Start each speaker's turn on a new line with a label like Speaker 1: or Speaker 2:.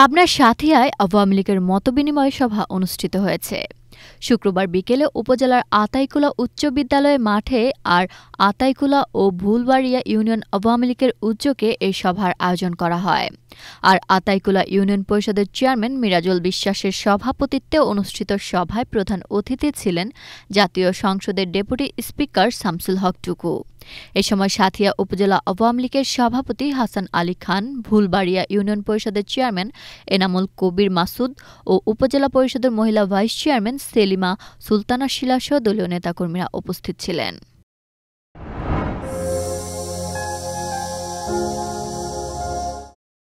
Speaker 1: পাবনার সাথিয়ায় আওয়ামী লীগের মতবিনিময় সভা অনুষ্ঠিত হয়েছে শুক্রবার বিকেলে উপজেলার আতাইকুলা উচ্চ বিদ্যালয় মাঠে আর আতাইকুলা ও ভুলবাড়িয়া ইউনিয়ন আওয়ামী লীগের উদ্যোগে এই সভার আয়োজন করা হয় আর আতাইকুলা ইউনিয়ন পরিষদের চেয়ারম্যান মিরাজুল বিশ্বাসের সভাপতিত্বে অনুষ্ঠিত সভায় প্রধান অতিথি ছিলেন জাতীয় সংসদের ডেপুটি স্পিকার শামসুল হক টুকু এ সময় সাথিয়া উপজেলা আওয়ামী লীগের সভাপতি হাসান আলী খান ভুলবাড়িয়া ইউনিয়ন পরিষদের চেয়ারম্যান এনামুল কবির মাসুদ ও উপজেলা পরিষদের মহিলা ভাইস চেয়ারম্যান সেলিমা সুলতানা শিলাসহ দলীয় নেতাকর্মীরা উপস্থিত ছিলেন